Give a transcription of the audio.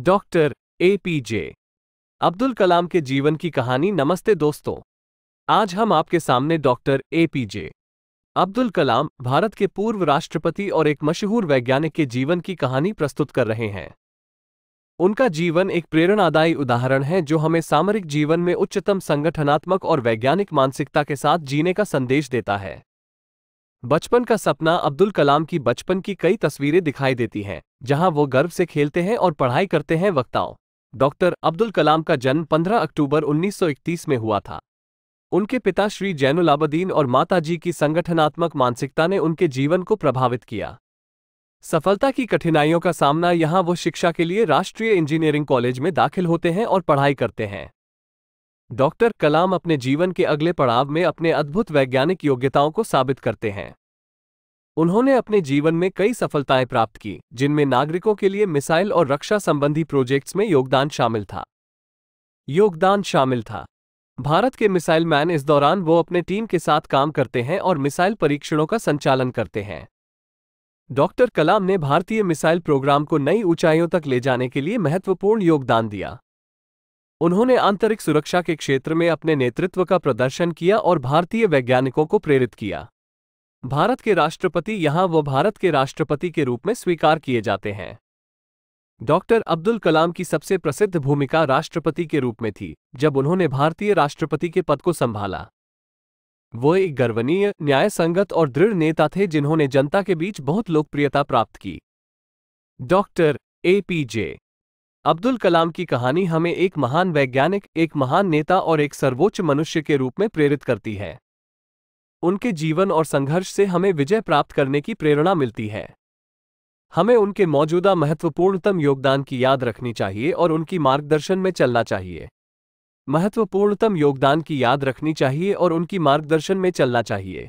doctor A P J Abdul Kalam के जीवन की कहानी नमस्ते दोस्तों आज हम आपके सामने doctor A P J Abdul Kalam Bharat के पूर्व राष्ट्रपति और एक मशहूर वैज्ञानिक के जीवन की कहानी प्रस्तुत कर रहे हैं उनका जीवन एक प्रेरणादायी उदाहरण है जो हमें सामरिक जीवन में उच्चतम संगठनात्मक और वैज्ञानिक मानसिकता के साथ जीने का संदेश देता है बचपन का सपना अब्दुल कलाम की बचपन की कई तस्वीरें दिखाई देती हैं जहां वो गर्व से खेलते हैं और पढ़ाई करते हैं वक्ताओं डॉक्टर अब्दुल कलाम का जन्म 15 अक्टूबर 1931 में हुआ था उनके पिता श्री जैनुलाबद्दीन और माताजी की संगठनात्मक मानसिकता ने उनके जीवन को प्रभावित किया सफलता की कठिनाइयों का सामना यहां वो शिक्षा के लिए राष्ट्रीय इंजीनियरिंग कॉलेज में दाखिल होते हैं और पढ़ाई करते हैं डॉक्टर कलाम अपने जीवन के अगले पड़ाव में अपने अद्भुत वैज्ञानिक योग्यताओं को साबित करते हैं उन्होंने अपने जीवन में कई सफलताएं प्राप्त की जिनमें नागरिकों के लिए मिसाइल और रक्षा संबंधी प्रोजेक्ट्स में योगदान शामिल था योगदान शामिल था भारत के मिसाइल मैन इस दौरान वो अपने टीम के साथ काम करते हैं और मिसाइल परीक्षणों का संचालन करते हैं डॉक्टर कलाम ने भारतीय मिसाइल प्रोग्राम को नई ऊंचाइयों तक ले जाने के लिए महत्वपूर्ण योगदान दिया उन्होंने आंतरिक सुरक्षा के क्षेत्र में अपने नेतृत्व का प्रदर्शन किया और भारतीय वैज्ञानिकों को प्रेरित किया भारत के राष्ट्रपति यहां वो भारत के राष्ट्रपति के रूप में स्वीकार किए जाते हैं डॉक्टर अब्दुल कलाम की सबसे प्रसिद्ध भूमिका राष्ट्रपति के रूप में थी जब उन्होंने भारतीय राष्ट्रपति के पद को संभाला वो एक गर्वनीय न्याय संगत और दृढ़ नेता थे जिन्होंने जनता के बीच बहुत लोकप्रियता प्राप्त की doctor A P J Abdul Kalam की कहानी हमें एक महान वैज्ञानिक एक महान नेता और एक सर्वोच्च मनुष्य के रूप में प्रेरित करती है उनके जीवन और संघर्ष से हमें विजय प्राप्त करने की प्रेरणा मिलती है हमें उनके मौजूदा महत्वपूर्णतम योगदान की याद रखनी चाहिए और उनकी मार्गदर्शन में चलना चाहिए महत्वपूर्णतम योगदान की याद रखनी चाहिए और उनकी मार्गदर्शन में चलना चाहिए